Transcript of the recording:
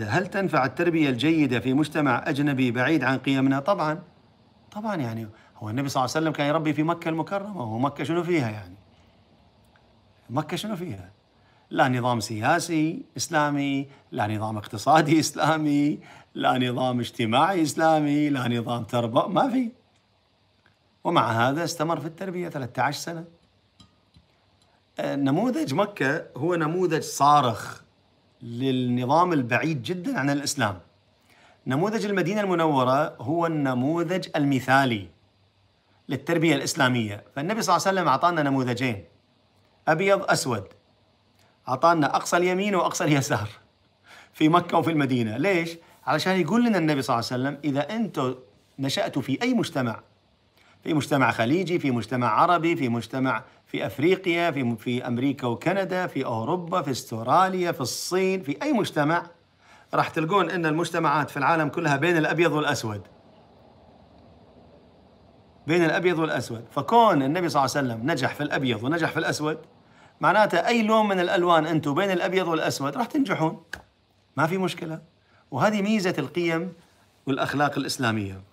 هل تنفع التربية الجيدة في مجتمع أجنبي بعيد عن قيمنا؟ طبعا طبعا يعني هو النبي صلى الله عليه وسلم كان يربي في مكة المكرمة ومكة شنو فيها يعني مكة شنو فيها لا نظام سياسي إسلامي لا نظام اقتصادي إسلامي لا نظام اجتماعي إسلامي لا نظام تربة ما في ومع هذا استمر في التربية 13 سنة آه، نموذج مكة هو نموذج صارخ للنظام البعيد جدا عن الاسلام. نموذج المدينه المنوره هو النموذج المثالي للتربيه الاسلاميه، فالنبي صلى الله عليه وسلم اعطانا نموذجين ابيض اسود. اعطانا اقصى اليمين واقصى اليسار في مكه وفي المدينه، ليش؟ علشان يقول لنا النبي صلى الله عليه وسلم اذا انتم نشاتوا في اي مجتمع في مجتمع خليجي، في مجتمع عربي، في مجتمع في افريقيا في في امريكا وكندا في اوروبا في استراليا في الصين في اي مجتمع راح تلقون ان المجتمعات في العالم كلها بين الابيض والاسود بين الابيض والاسود فكون النبي صلى الله عليه وسلم نجح في الابيض ونجح في الاسود معناته اي لون من الالوان انتم بين الابيض والاسود راح تنجحون ما في مشكله وهذه ميزه القيم والاخلاق الاسلاميه